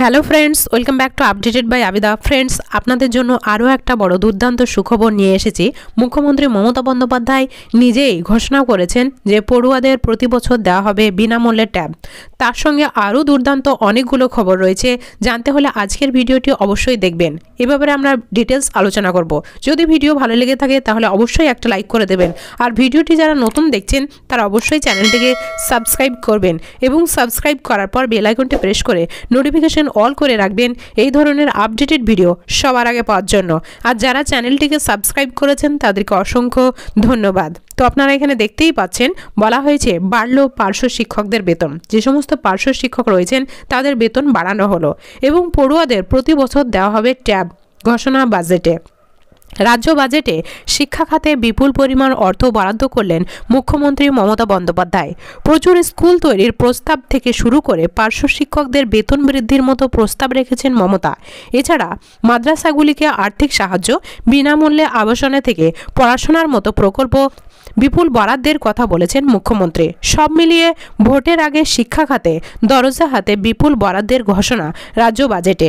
hello friends welcome back to updated by Abida friends আপনাদের জন্য আরও একটা বড় দুর্দান্ত সুখবর নিয়ে এসেছি মুখ্যমন্ত্রী মমতা বন্দ্যোপাধ্যায় নিজেই ঘোষণা করেছেন যে পড়ুয়াদের প্রতি বছর দেওয়া হবে বিনামূল্যে ট্যাব তার সঙ্গে আরও দুর্দান্ত অনেকগুলো খবর রয়েছে জানতে হলে আজকের ভিডিওটি অবশ্যই দেখবেন এ ব্যাপারে আমরা ডিটেলস আলোচনা করব যদি ভিডিও ভালো লেগে থাকে তাহলে অবশ্যই একটা লাইক করে দেবেন আর ভিডিওটি যারা নতুন দেখছেন তারা অবশ্যই চ্যানেলটিকে সাবস্ক্রাইব করবেন এবং সাবস্ক্রাইব করার পর বেলাইকনটি প্রেস করে নোটিফিকেশন অল করে রাখবেন এই ধরনের আপডেটেড ভিডিও সবার আগে পাওয়ার জন্য আর যারা চ্যানেলটিকে সাবস্ক্রাইব করেছেন তাদেরকে অসংখ্য ধন্যবাদ তো আপনারা এখানে দেখতেই পাচ্ছেন বলা হয়েছে বাড়ল পার্শ্ব শিক্ষকদের বেতন যে সমস্ত পার্শ্ব শিক্ষক রয়েছেন তাদের বেতন বাড়ানো হলো এবং পড়ুয়াদের প্রতি বছর দেওয়া হবে ট্যাব ঘোষণা বাজেটে রাজ্য বাজেটে শিক্ষা খাতে বিপুল পরিমাণ অর্থ বরাদ্দ করলেন মুখ্যমন্ত্রী মমতা বন্দ্যোপাধ্যায় প্রচুর স্কুল তৈরির প্রস্তাব থেকে শুরু করে পার্শ্ব শিক্ষকদের বেতন বৃদ্ধির মতো প্রস্তাব রেখেছেন মমতা এছাড়া মাদ্রাসাগুলিকে আর্থিক সাহায্য বিনামূল্যে আবাসনে থেকে পড়াশোনার মতো প্রকল্প বিপুল বরাদ্দের কথা বলেছেন মুখ্যমন্ত্রী সব মিলিয়ে ভোটের আগে শিক্ষা খাতে দরজা হাতে বিপুল বরাদ্দের ঘোষণা রাজ্য বাজেটে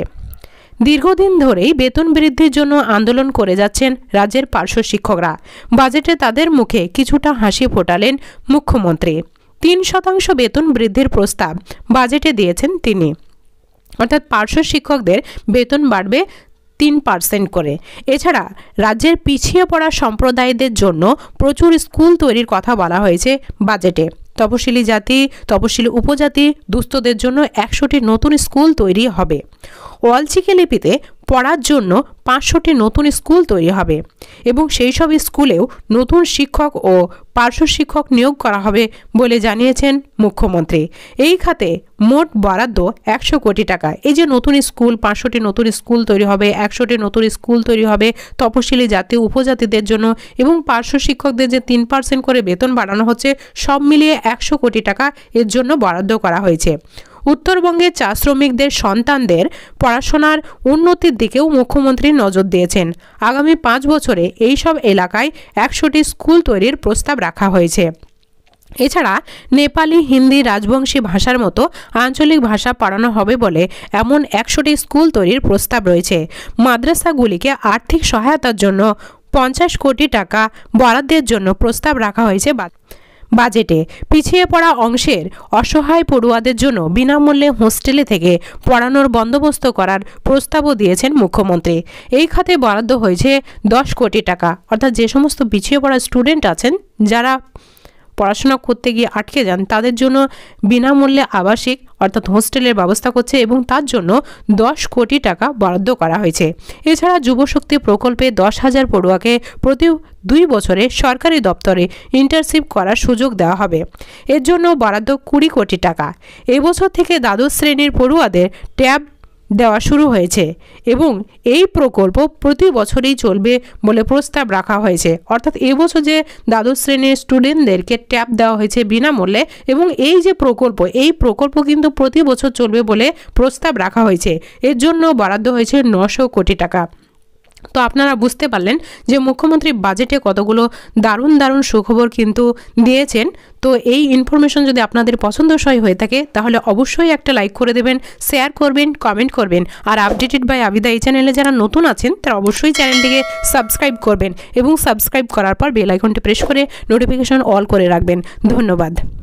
দীর্ঘদিন ধরেই বেতন বৃদ্ধির জন্য আন্দোলন করে যাচ্ছেন রাজ্যের পার্শ্ব শিক্ষকরা বাজেটে তাদের মুখে কিছুটা হাসি ফোটালেন মুখ্যমন্ত্রী তিন শতাংশ বেতন বৃদ্ধির প্রস্তাব বাজেটে দিয়েছেন তিনি অর্থাৎ পার্শ্ব শিক্ষকদের বেতন বাড়বে তিন পার্সেন্ট করে এছাড়া রাজ্যের পিছিয়ে পড়া সম্প্রদায়দের জন্য প্রচুর স্কুল তৈরির কথা বলা হয়েছে বাজেটে তপশিলি জাতি তপশিলি উপজাতি দুস্থদের জন্য একশোটি নতুন স্কুল তৈরি হবে ওয়ালচিকে লিপিতে পড়ার জন্য পাঁচশোটি নতুন স্কুল তৈরি হবে এবং সেই সব স্কুলেও নতুন শিক্ষক ও পার্শ্ব শিক্ষক নিয়োগ করা হবে বলে জানিয়েছেন মুখ্যমন্ত্রী এই খাতে মোট বরাদ্দ একশো কোটি টাকা এই যে নতুন স্কুল পাঁচশোটি নতুন স্কুল তৈরি হবে একশোটি নতুন স্কুল তৈরি হবে তপশিলি জাতি উপজাতিদের জন্য এবং পার্শ্ব শিক্ষকদের যে তিন পার্সেন্ট করে বেতন বাড়ানো হচ্ছে সব মিলিয়ে একশো কোটি টাকা এর জন্য বরাদ্দ করা হয়েছে উত্তরবঙ্গে চা শ্রমিকদের সন্তানদের পড়াশোনার উন্নতির দিকেও মুখ্যমন্ত্রী নজর দিয়েছেন আগামী পাঁচ বছরে এই সব এলাকায় একশোটি স্কুল তৈরির প্রস্তাব রাখা হয়েছে এছাড়া নেপালি হিন্দি রাজবংশী ভাষার মতো আঞ্চলিক ভাষা পড়ানো হবে বলে এমন একশোটি স্কুল তৈরির প্রস্তাব রয়েছে মাদ্রাসাগুলিকে আর্থিক সহায়তার জন্য পঞ্চাশ কোটি টাকা বরাদ্দের জন্য প্রস্তাব রাখা হয়েছে বাজেটে পিছিয়ে পড়া অংশের অসহায় পড়ুয়াদের জন্য বিনামূল্যে হোস্টেলে থেকে পড়ানোর বন্দোবস্ত করার প্রস্তাবও দিয়েছেন মুখ্যমন্ত্রী এই খাতে বরাদ্দ হয়েছে দশ কোটি টাকা অর্থাৎ যে সমস্ত পিছিয়ে পড়া স্টুডেন্ট আছেন যারা পড়াশোনা করতে গিয়ে আটকে যান তাদের জন্য বিনামূল্যে আবাসিক অর্থাৎ হোস্টেলের ব্যবস্থা করছে এবং তার জন্য দশ কোটি টাকা বরাদ্দ করা হয়েছে এছাড়া যুবশক্তি প্রকল্পে দশ হাজার পড়ুয়াকে প্রতি দুই বছরে সরকারি দপ্তরে ইন্টার্নশিপ করার সুযোগ দেওয়া হবে এর জন্য বরাদ্দ কুড়ি কোটি টাকা এবছর থেকে দ্বাদশ শ্রেণীর পড়ুয়াদের ট্যাব দেওয়া শুরু হয়েছে এবং এই প্রকল্প প্রতি বছরই চলবে বলে প্রস্তাব রাখা হয়েছে অর্থাৎ এবছর যে দ্বাদশ শ্রেণীর স্টুডেন্টদেরকে ট্যাপ দেওয়া হয়েছে বিনামূল্যে এবং এই যে প্রকল্প এই প্রকল্প কিন্তু প্রতি বছর চলবে বলে প্রস্তাব রাখা হয়েছে এর জন্য বরাদ্দ হয়েছে নশো কোটি টাকা তো আপনারা বুঝতে পারলেন যে মুখ্যমন্ত্রী বাজেটে কতগুলো দারুণ দারুণ সুখবর কিন্তু দিয়েছেন তো এই ইনফরমেশন যদি আপনাদের পছন্দসই হয়ে থাকে তাহলে অবশ্যই একটা লাইক করে দেবেন শেয়ার করবেন কমেন্ট করবেন আর আপডেটেড বাই আবিদা এই চ্যানেলে যারা নতুন আছেন তারা অবশ্যই চ্যানেলটিকে সাবস্ক্রাইব করবেন এবং সাবস্ক্রাইব করার পর বেলাইকনটি প্রেস করে নোটিফিকেশন অল করে রাখবেন ধন্যবাদ